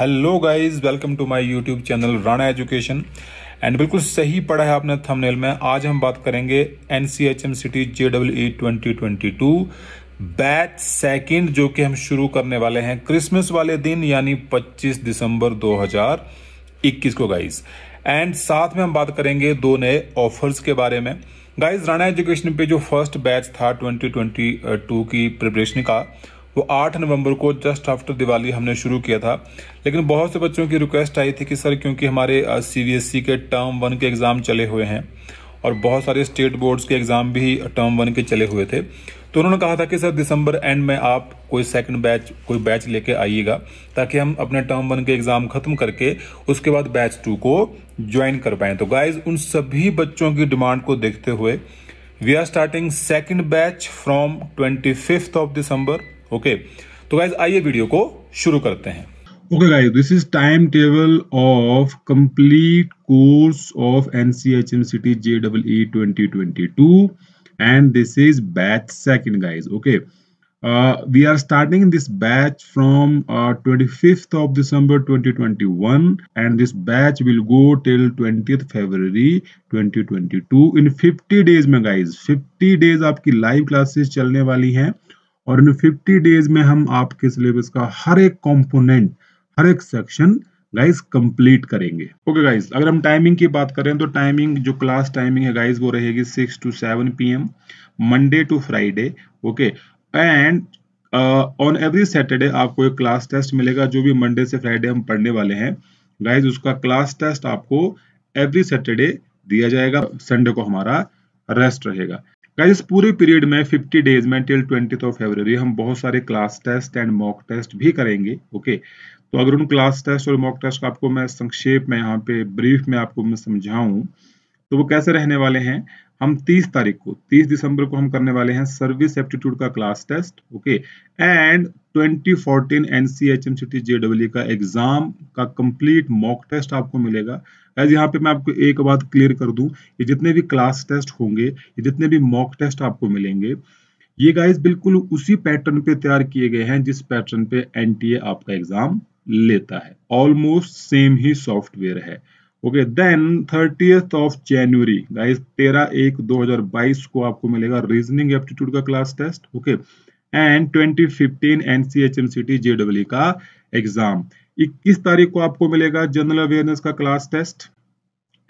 Hello guys welcome to my YouTube channel Rana Education and बिल्कुल सही पढ़ा है आपने थंबनेल में आज हम बात करेंगे N C H M CT J W E twenty twenty two batch second जो कि हम शुरू करने वाले हैं क्रिसमस वाले दिन यानी 25 दिसंबर 2021 को गाइस एंड साथ में हम बात करेंगे दो नए ऑफर्स के बारे में गाइस राणा एजुकेशन पे जो फर्स्ट बैच था 2022 की प्रिपरेशन का वो 8 नवंबर को जस्ट आफ्टर दिवाली हमने शुरू किया था लेकिन बहुत से बच्चों की रिक्वेस्ट आई थी कि सर क्योंकि हमारे सी e के टर्म वन के एग्ज़ाम चले हुए हैं और बहुत सारे स्टेट बोर्ड्स के एग्ज़ाम भी टर्म वन के चले हुए थे तो उन्होंने कहा था कि सर दिसंबर एंड में आप कोई सेकंड बैच कोई बैच लेके आइएगा ताकि हम अपने टर्म वन के एग्ज़ाम ख़त्म करके उसके बाद बैच टू को ज्वाइन कर पाए तो गाइज उन सभी बच्चों की डिमांड को देखते हुए we are starting second batch from twenty fifth of December okay तो गाइज आइए वीडियो को शुरू करते हैं okay guys this is time table of complete course of NCHM CT J double E 2022 and this is batch second guys okay uh, we are starting this batch from uh, 25th of December 2021 and this batch will go till 20th February 2022 in 50 days में guys 50 days आपकी live classes चलने वाली हैं और इन 50 days में हम आपके syllabus का हर एक कंपोनेंट हर एक सेक्शन गाइस कंप्लीट करेंगे ओके okay गाइस अगर हम टाइमिंग की बात करें तो टाइमिंग जो क्लास टाइमिंग है गाइस वो रहेगी six to seven P Monday to Friday okay and on every Saturday आपको एक क्लास टेस्ट मिलेगा जो भी मंडे से फ्राइडे हम पढ़ने वाले हैं गाइज उसका क्लास टेस्ट आपको एवरी सैटरडे दिया जाएगा संडे को हमारा रेस्ट रहेगा गाइज इस पूरे पीरियड में 50 डेज में टिल ट्वेंटी ऑफ हम बहुत सारे class test and mock test भी करेंगे ओके तो अगर उन क्लास टेस्ट और मॉक टेस्ट का आपको मैं संक्षेप में यहाँ पे ब्रीफ में आपको मैं समझाऊं तो वो कैसे रहने वाले हैं हम 30 तारीख को 30 दिसंबर को हम करने वाले हैं सर्विस एप्टीट्यूड का class test okay and 2014 NCHMCT JW का एग्जाम का कंप्लीट मॉक टेस्ट आपको मिलेगा एज यहाँ पे मैं आपको एक बात क्लियर कर दूं ये जितने भी क्लास टेस्ट होंगे ये जितने भी मॉक टेस्ट आपको मिलेंगे ये गाइस बिल्कुल उसी पैटर्न पे तैयार किए गए हैं जिस पैटर्न पे एनटीए आपका एग्जाम लेता है ऑलमोस्ट सेम ही सॉफ्टवेयर है okay then thirtieth of January guys तेरह एक 2022 को आपको मिलेगा रीजनिंग एप्टीट्यूड का class test okay and 2015 NCHMCT JW का एग्जाम 21 तारीख को आपको मिलेगा जनरल अवेयरनेस का क्लास टेस्ट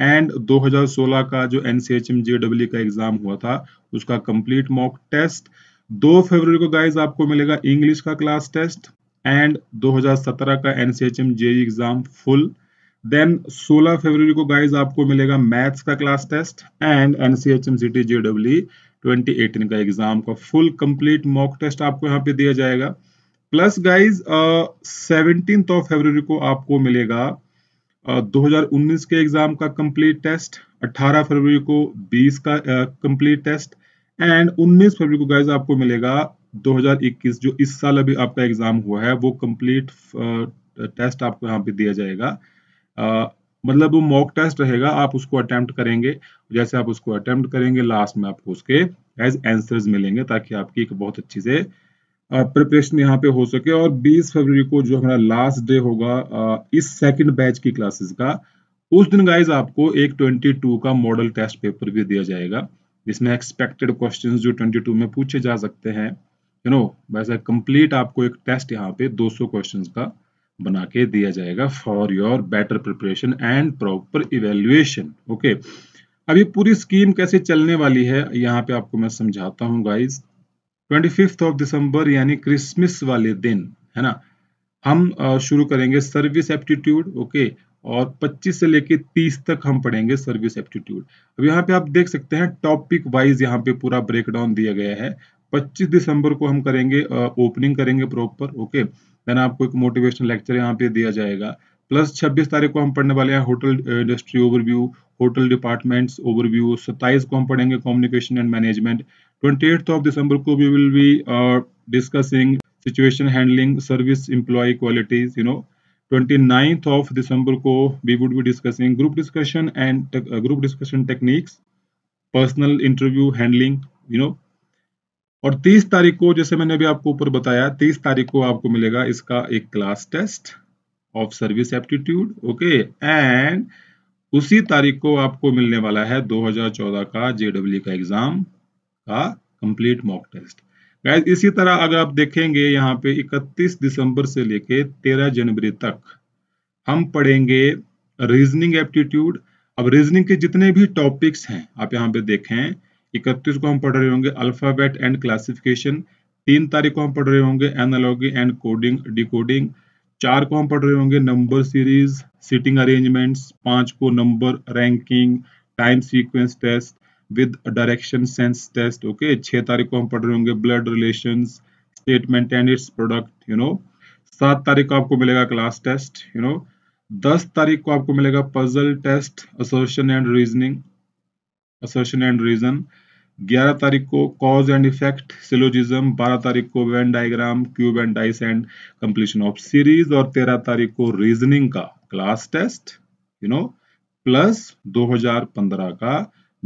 एंड 2016 का जो एनसीएचएम जेडब्ल्यू e का एग्जाम हुआ था उसका कंप्लीट मॉक टेस्ट 2 फरवरी को गाइस आपको मिलेगा इंग्लिश का क्लास टेस्ट एंड 2017 का NCHM JEE exam full then 16 फरवरी को गाइज आपको मिलेगा मैथ्स का class test and NCHM CT JW 2018 का एग्जाम का फुल कंप्लीट मॉक टेस्ट आपको यहाँ पे दिया जाएगा plus guys seventeen of February को आपको मिलेगा दो uh, 2019 के एग्जाम का कंप्लीट टेस्ट 18 फरवरी को 20 का कंप्लीट टेस्ट एंड 19 फरवरी को गाइज आपको मिलेगा 2021 जो इस साल अभी आपका एग्जाम हुआ है वो कंप्लीट टेस्ट आपको यहाँ पे दिया जाएगा मतलब वो मॉक टेस्ट रहेगा आप उसको अटेम्प्ट करेंगे जैसे आप उसको अटेम्प्ट करेंगे लास्ट में आपको उसके एज आंसर्स मिलेंगे ताकि आपकी एक बहुत अच्छी से प्रिपरेशन यहाँ पे हो सके और 20 फरवरी को जो हमारा लास्ट डे होगा आ, इस सेकंड बैच की क्लासेस का उस दिन गाइज आपको एक ट्वेंटी का मॉडल टेस्ट पेपर भी दिया जाएगा जिसमें एक्सपेक्टेड क्वेश्चन जो ट्वेंटी में पूछे जा सकते हैं यू नो वैसे कंप्लीट आपको एक टेस्ट यहाँ पे दो सौ का बना के दिया जाएगा for your better preparation and proper evaluation okay अब ये पूरी स्कीम कैसे चलने वाली है यहाँ पे आपको मैं समझाता हूँ guys twenty fifth of December यानी क्रिसमस वाले दिन है ना हम शुरू करेंगे सर्विस एप्टीट्यूड ओके और 25 से लेके 30 तक हम पढ़ेंगे सर्विस एप्टीट्यूड अब यहाँ पे आप देख सकते हैं टॉपिक वाइज यहाँ पे पूरा ब्रेकडाउन दिया गया है 25 दिसंबर को हम करेंगे ओपनिंग करेंगे प्रॉपर ओके देन आपको एक मोटिवेशनल लेक्चर यहाँ पे दिया जाएगा प्लस 26 तारीख को हम पढ़ने वाले हैं hotel industry overview hotel departments overview 27 को हम पढ़ेंगे communication and management 28th of December को we will be discussing situation handling service employee qualities you know 29th of December को we would be discussing group discussion and group discussion techniques personal interview handling you know और 30 तारीख को जैसे मैंने अभी आपको ऊपर बताया 30 तारीख को आपको मिलेगा इसका एक class test of service aptitude okay and उसी तारीख को आपको मिलने वाला है 2014 का जेडब्ल्यू का एग्जाम का कंप्लीट मॉक टेस्ट गाइस इसी तरह अगर आप देखेंगे यहाँ पे 31 दिसंबर से लेके 13 जनवरी तक हम पढ़ेंगे रीजनिंग एप्टीट्यूड अब रीजनिंग के जितने भी टॉपिक्स हैं आप यहाँ पे देखें इकतीस को हम पढ़ रहे होंगे अल्फाबेट एंड क्लासिफिकेशन तीन तारीख को हम पढ़ रहे होंगे एनालॉगी एंड कोडिंग डिकोडिंग चार को हम पढ़ रहे होंगे नंबर सीरीज सीटिंग अरेंजमेंट्स पांच को number ranking time sequence test with direction sense test okay छह तारीख को हम पढ़ रहे होंगे blood relation statement and its product you know सात तारीख को आपको मिलेगा क्लास टेस्ट यू नो दस तारीख को आपको मिलेगा puzzle test association and reasoning association and reason ग्यारह तारीख को कॉज एंड इफेक्ट सिलोजिज्म बारह तारीख को Venn diagram cube and dice and completion of series और तेरह तारीख को रीजनिंग का class test you know plus 2015 का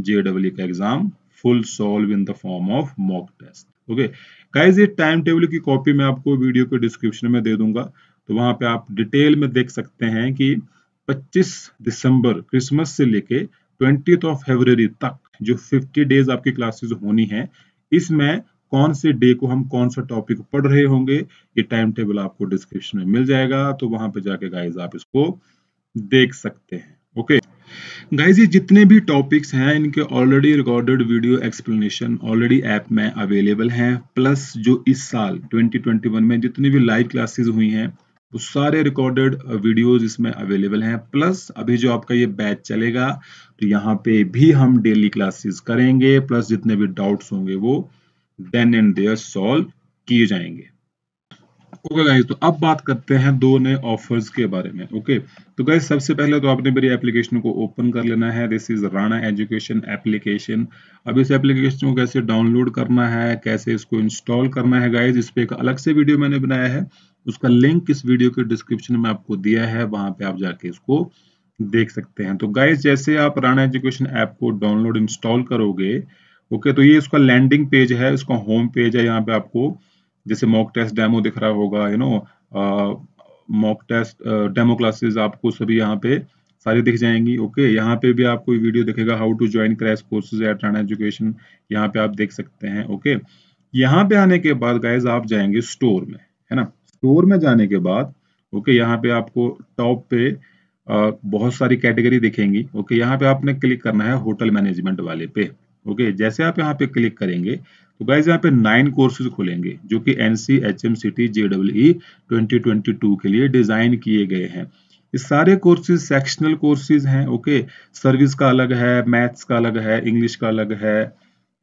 जेडब्ल्यू का exam full solve in the form of mock test okay guys ये टाइम टेबल की कॉपी मैं आपको वीडियो के डिस्क्रिप्शन में दे दूंगा तो वहां पे आप डिटेल में देख सकते हैं कि 25 दिसंबर क्रिसमस से लेके 20th ऑफ तक जो 50 डेज आपकी क्लासेस होनी है इसमें कौन से डे को हम कौन सा टॉपिक पढ़ रहे होंगे ये टाइम टेबल आपको डिस्क्रिप्शन में मिल जाएगा तो वहां पे जाके गाइज आप इसको देख सकते हैं ओके गाइज ये जितने भी टॉपिक्स हैं इनके already recorded video explanation already app में अवेलेबल हैं प्लस जो इस साल 2021 में जितनी भी लाइव क्लासेस हुई हैं वो सारे रिकॉर्डेड वीडियोज इसमें अवेलेबल हैं प्लस अभी जो आपका ये बैच चलेगा तो यहाँ पे भी हम डेली क्लासेस करेंगे प्लस जितने भी डाउट्स होंगे वो देन एंड देयर सॉल्व किए जाएंगे ओके okay गाइस तो अब बात करते हैं दो नए ऑफर्स के बारे में ओके okay? तो गाइस सबसे पहले तो आपने मेरी एप्लीकेशन को ओपन कर लेना है this is Rana Education application अब इस एप्लीकेशन को कैसे डाउनलोड करना है कैसे इसको इंस्टॉल करना है गाइस इस पर एक अलग से वीडियो मैंने बनाया है उसका लिंक इस वीडियो के डिस्क्रिप्शन में आपको दिया है वहां पे आप जाके इसको देख सकते हैं तो गाइज जैसे आप राणा एजुकेशन ऐप को डाउनलोड इंस्टॉल करोगे ओके तो ये इसका लैंडिंग पेज है इसका होम पेज है यहाँ पे आपको जैसे मॉक टेस्ट डेमो दिख रहा होगा you know mock test demo classes आपको सभी यहाँ पे सारी दिख जाएंगी ओके okay, यहाँ पे भी आपको वीडियो दिखेगा how to join crash courses at Rana Education यहाँ पे आप देख सकते हैं ओके okay? यहाँ पे आने के बाद गाइज आप जाएंगे स्टोर में है ना स्टोर में जाने के बाद ओके okay, यहाँ पे आपको टॉप पे बहुत सारी कैटेगरी दिखेंगी ओके यहाँ पे आपने क्लिक करना है होटल मैनेजमेंट वाले पे ओके जैसे आप यहाँ पे क्लिक करेंगे तो गाइज यहाँ पे नाइन कोर्सेज खोलेंगे जो कि N C H M C T J W twenty twenty two के लिए डिजाइन किए गए हैं इस सारे कोर्सेज सेक्शनल कोर्सेज हैं ओके सर्विस का अलग है मैथ्स का अलग है इंग्लिश का अलग है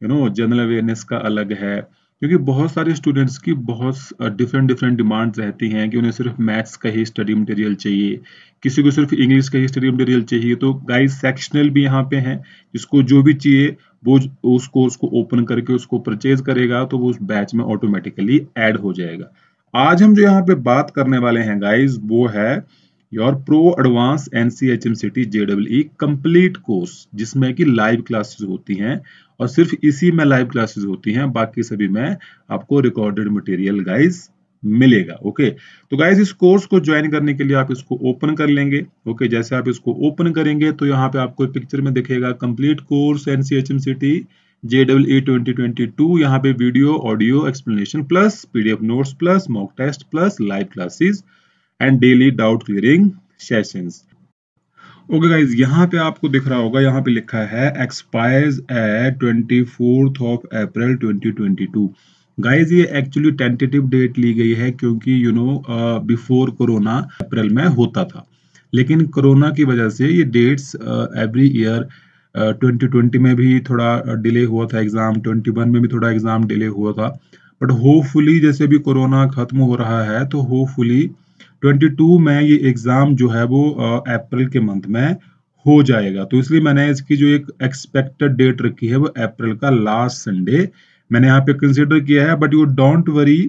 यू नो जनरल अवेयरनेस का अलग है क्योंकि बहुत सारे स्टूडेंट्स की बहुत डिफरेंट डिफरेंट डिमांड रहती हैं कि उन्हें सिर्फ मैथ्स का ही स्टडी मटेरियल चाहिए किसी को सिर्फ इंग्लिश का ही स्टडी मटेरियल चाहिए तो गाइस सेक्शनल भी यहाँ पे हैं जिसको जो भी चाहिए वो उस कोर्स को ओपन करके उसको परचेज करेगा तो वो उस बैच में ऑटोमेटिकली एड हो जाएगा आज हम जो यहाँ पे बात करने वाले हैं गाइज वो है your pro advance NCHM CT complete course जिसमें कि लाइव क्लासेस होती हैं और सिर्फ इसी में लाइव क्लासेस होती हैं बाकी सभी में आपको रिकॉर्डेड मटेरियल गाइस मिलेगा ओके तो गाइज इस कोर्स को ज्वाइन करने के लिए आप इसको ओपन कर लेंगे ओके जैसे आप इसको ओपन करेंगे तो यहाँ पे आपको पिक्चर में दिखेगा complete course NCHM CT twenty twenty two यहाँ पे video audio explanation plus PDF notes plus mock test plus live classes and daily doubt clearing session okay guys यहाँ पे आपको दिख रहा होगा यहाँ पे लिखा है expires at twenty fourth of April 2022 guys ये एक्चुअली टेंटेटिव डेट ली गई है क्योंकि you know before corona April में होता था लेकिन कोरोना की वजह से ये डेट्स एवरी ईयर 2020 में भी थोड़ा डिले हुआ था एग्ज़ाम 21 में भी थोड़ा एग्ज़ाम डिले हुआ था बट होपफुली जैसे भी कोरोना ख़त्म हो रहा है तो होपफुली 22 में ये एग्ज़ाम जो है वो अप्रैल के मंथ में हो जाएगा तो इसलिए मैंने इसकी जो एक एक्सपेक्टेड डेट रखी है वो अप्रैल का लास्ट संडे मैंने यहाँ पे कंसिडर किया है बट यू डोंट वरी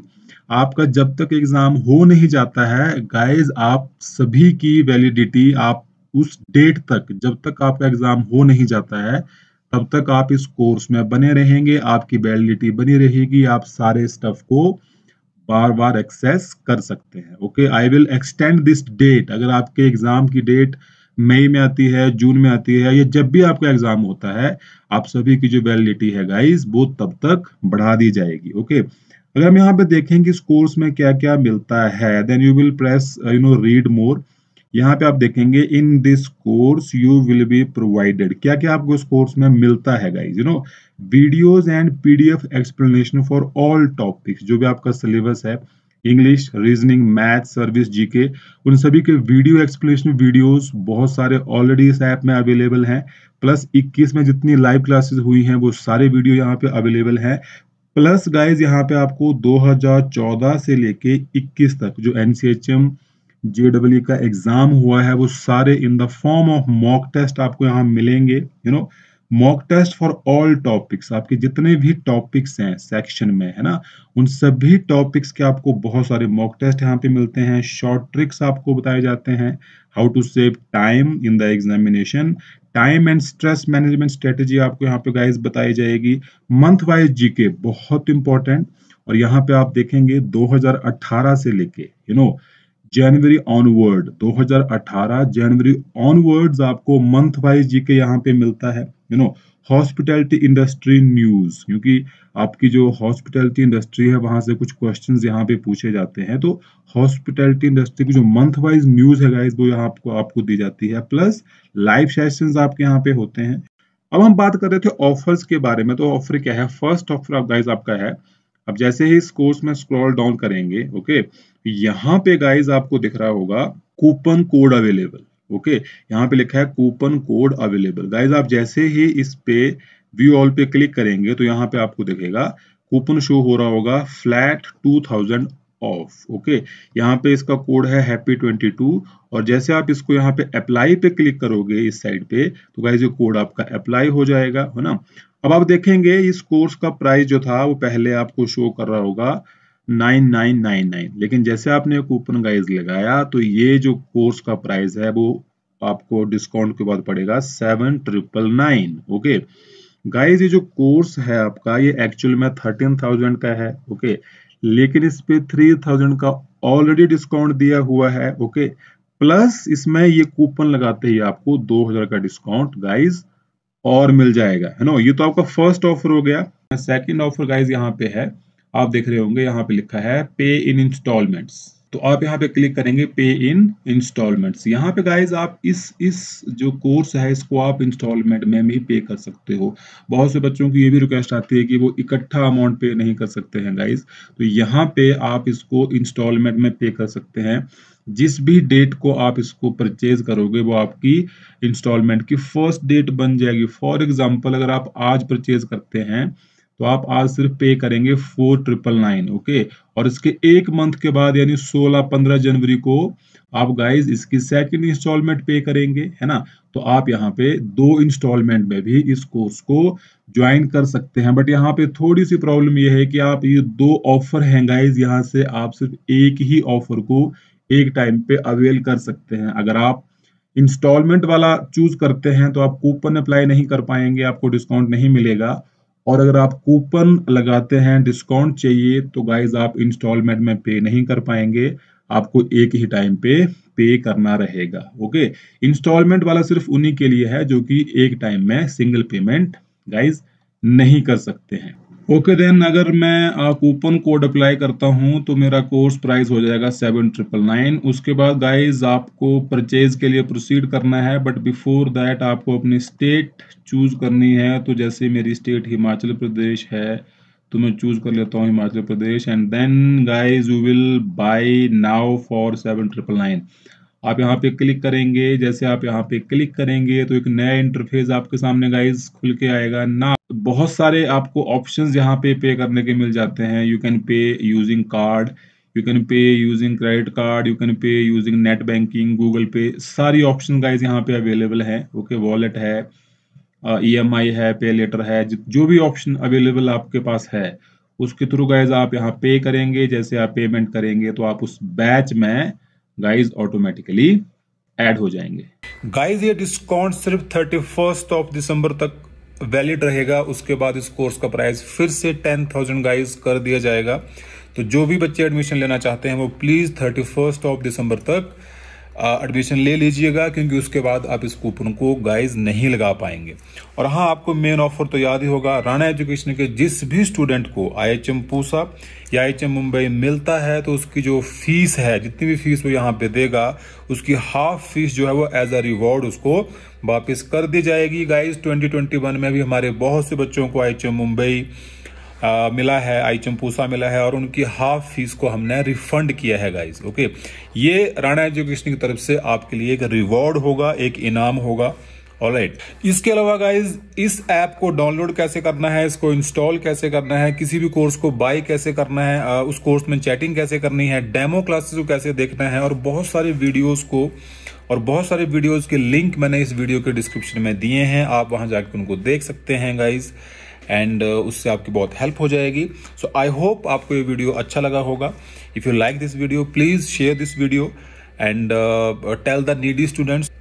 आपका जब तक एग्ज़ाम हो नहीं जाता है गाइज आप सभी की वैलिडिटी आप उस डेट तक जब तक आपका एग्ज़ाम हो नहीं जाता है तब तक आप इस कोर्स में बने रहेंगे आपकी वैलिडिटी बनी रहेगी आप सारे स्टफ को बार बार एक्सेस कर सकते हैं okay I will extend this date अगर आपके एग्जाम की डेट मई में आती है जून में आती है या जब भी आपका एग्जाम होता है आप सभी की जो वैलिडिटी है गाइस वो तब तक बढ़ा दी जाएगी ओके अगर हम यहाँ पे देखें कि इस कोर्स में क्या क्या मिलता है then you will press you know read more यहाँ पे आप देखेंगे in this course you will be provided क्या क्या आपको इस कोर्स में मिलता है guys you know videos and PDF explanation for all topics जो भी आपका सिलेबस है English reasoning math service GK उन सभी के वीडियो एक्सप्लेनेशन वीडियोस बहुत सारे ऑलरेडी इस ऐप में अवेलेबल हैं प्लस 21 में जितनी लाइव क्लासेस हुई हैं वो सारे वीडियो यहाँ पे अवेलेबल हैं प्लस गाइज यहाँ पे आपको 2014 से लेके 21 तक जो एन सी e का एग्जाम हुआ है वो सारे in the form of mock test आपको यहाँ मिलेंगे you you know know, mock test for all topics आपके जितने भी टॉपिक्स हैं सेक्शन में है ना उन सभी टॉपिक्स के आपको बहुत सारे मॉक टेस्ट यहाँ पे मिलते हैं शॉर्ट ट्रिक्स आपको बताए जाते हैं how to save time in the examination time and stress management strategy आपको यहाँ पे गाइज बताई जाएगी मंथ वाइज जीके बहुत इंपॉर्टेंट और यहाँ पे आप देखेंगे 2018 से लेके you you know know, January onward 2018 January onwards आपको मंथ वाइज जी के यहाँ पे मिलता है you know hospitality industry news क्योंकि आपकी जो हॉस्पिटैलिटी इंडस्ट्री है वहां से कुछ क्वेश्चन यहाँ पे पूछे जाते हैं तो हॉस्पिटैलिटी इंडस्ट्री की जो मंथ वाइज न्यूज है गाइज वो यहाँ आपको आपको दी जाती है प्लस लाइव सेशन आपके यहाँ पे होते हैं अब हम बात कर रहे थे ऑफर्स के बारे में तो ऑफर क्या है फर्स्ट ऑफर आप गाइज आपका है अब जैसे ही इस कोर्स में स्क्रॉल डाउन करेंगे ओके यहाँ पे गाइज आपको दिख रहा होगा कूपन कोड अवेलेबल ओके यहाँ पे लिखा है कूपन कोड अवेलेबल गाइज आप जैसे ही इस पे व्यू ऑल पे क्लिक करेंगे तो यहाँ पे आपको दिखेगा कूपन शो हो रहा होगा flat two thousand off okay यहाँ पे इसका कोड है हैप्पी टू और जैसे आप इसको यहाँ पे अप्लाई पे क्लिक करोगे इस साइड पे तो गाइज ये कोड आपका अप्लाई हो जाएगा है ना अब आप देखेंगे इस कोर्स का प्राइस जो था वो पहले आपको शो कर रहा होगा नाइन लेकिन जैसे आपने कूपन गाइज लगाया तो ये जो कोर्स का प्राइस है वो आपको डिस्काउंट के बाद पड़ेगा seven triple nine okay guys ये जो कोर्स है आपका ये एक्चुअल में थर्टीन थाउजेंड का है ओके okay? लेकिन इस पे थ्री थाउजेंड का ऑलरेडी डिस्काउंट दिया हुआ है ओके प्लस इसमें ये कूपन लगाते ही आपको दो हजार का डिस्काउंट गाइज और मिल जाएगा है ना ये तो आपका फर्स्ट ऑफर हो गया सेकंड ऑफर गाइज यहाँ पे है आप देख रहे होंगे यहाँ पे लिखा है पे इन इंस्टॉलमेंट्स तो आप यहाँ पे क्लिक करेंगे पे इन इंस्टॉलमेंट्स यहाँ पे गाइज आप इस इस जो कोर्स है इसको आप इंस्टॉलमेंट में भी पे कर सकते हो बहुत से बच्चों की ये भी रिक्वेस्ट आती है कि वो इकट्ठा अमाउंट पे नहीं कर सकते हैं गाइज तो यहाँ पे आप इसको इंस्टॉलमेंट में पे कर सकते हैं जिस भी डेट को आप इसको परचेज करोगे वो आपकी इंस्टॉलमेंट की फर्स्ट डेट बन जाएगी फॉर एग्जाम्पल अगर आप आज परचेज करते हैं तो आप आज सिर्फ पे करेंगे फोर ट्रिपल नाइन ओके और इसके एक मंथ के बाद यानी सोलह पंद्रह जनवरी को आप गाइज इसकी सेकंड इंस्टॉलमेंट पे करेंगे है ना तो आप यहाँ पे दो इंस्टॉलमेंट में भी इस कोर्स को ज्वाइन कर सकते हैं बट यहाँ पे थोड़ी सी प्रॉब्लम ये है कि आप ये दो ऑफर हैं गाइज यहाँ से आप सिर्फ एक ही ऑफर को एक टाइम पे अवेल कर सकते हैं अगर आप इंस्टॉलमेंट वाला चूज करते हैं तो आप कूपन अप्लाई नहीं कर पाएंगे आपको डिस्काउंट नहीं मिलेगा और अगर आप कूपन लगाते हैं डिस्काउंट चाहिए तो गाइज आप इंस्टॉलमेंट में पे नहीं कर पाएंगे आपको एक ही टाइम पे पे करना रहेगा ओके इंस्टॉलमेंट वाला सिर्फ उन्हीं के लिए है जो कि एक टाइम में सिंगल पेमेंट गाइज नहीं कर सकते हैं ओके देन अगर मैं कूपन कोड अप्लाई करता हूँ तो मेरा कोर्स प्राइस हो जाएगा सेवन ट्रिपल नाइन उसके बाद गाइज आपको परचेज के लिए प्रोसीड करना है बट बिफोर दैट आपको अपनी स्टेट चूज़ करनी है तो जैसे मेरी स्टेट हिमाचल प्रदेश है तो मैं चूज़ कर लेता हूँ Himachal Pradesh and then guys you will buy now for seven triple nine आप यहाँ पे क्लिक करेंगे जैसे आप यहाँ पे क्लिक करेंगे तो एक नया इंटरफेस आपके सामने गाइज खुल के आएगा ना बहुत सारे आपको ऑप्शंस यहाँ पे पे करने के मिल जाते हैं you can pay using card you can pay using credit card you can pay using net banking Google Pay सारी ऑप्शन गाइज यहाँ पे अवेलेबल है ओके वॉलेट e है ई एम आई है पे लेटर है जो भी ऑप्शन अवेलेबल आपके पास है उसके थ्रू गाइज आप यहाँ पे करेंगे जैसे आप पेमेंट करेंगे तो आप उस बैच में गाइज ऑटोमेटिकली ऐड हो जाएंगे गाइज ये डिस्काउंट सिर्फ थर्टी फर्स्ट ऑफ दिसंबर तक वैलिड रहेगा उसके बाद इस कोर्स का प्राइस फिर से टेन थाउजेंड गाइज कर दिया जाएगा तो जो भी बच्चे एडमिशन लेना चाहते हैं वो please thirty first of December तक एडमिशन ले लीजिएगा क्योंकि उसके बाद आप इस कूपन को गाइज नहीं लगा पाएंगे और हाँ आपको मेन ऑफर तो याद ही होगा राणा एजुकेशन के जिस भी स्टूडेंट को आई एच एम पूसा या आई एच एम मुंबई मिलता है तो उसकी जो फीस है जितनी भी फीस वो यहाँ पे देगा उसकी हाफ फीस जो है वो एज अ रिवॉर्ड उसको वापस कर दी जाएगी गाइज 2021 में भी हमारे बहुत से बच्चों को आई एच एम मुंबई आ, मिला है आई चंपूसा मिला है और उनकी हाफ फीस को हमने रिफंड किया है गाइज ओके ये राणा एजुकेशन की तरफ से आपके लिए एक रिवॉर्ड होगा एक इनाम होगा ऑलराइट right. इसके अलावा गाइज इस ऐप को डाउनलोड कैसे करना है इसको इंस्टॉल कैसे करना है किसी भी कोर्स को बाय कैसे करना है उस कोर्स में चैटिंग कैसे करनी है डेमो क्लासेस को कैसे देखना है और बहुत सारे वीडियोस को और बहुत सारे वीडियोस के लिंक मैंने इस वीडियो के डिस्क्रिप्शन में दिए हैं आप वहां जाकर उनको देख सकते हैं गाइज़ एंड uh, उससे आपकी बहुत हेल्प हो जाएगी सो आई होप आपको ये वीडियो अच्छा लगा होगा if you like this video please share this video and tell the needy students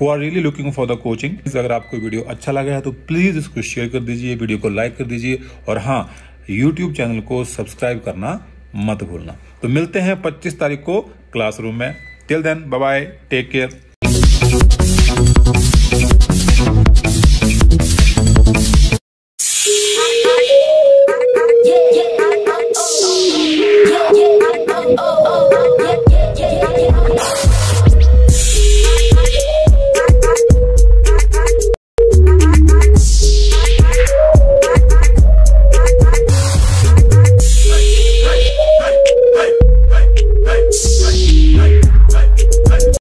who are really looking for the coaching अगर आपको वीडियो अच्छा लगा है तो प्लीज़ इसको शेयर कर दीजिए वीडियो को लाइक कर दीजिए और हाँ यूट्यूब चैनल को सब्सक्राइब करना मत भूलना तो मिलते हैं 25 तारीख को क्लासरूम में till then bye take care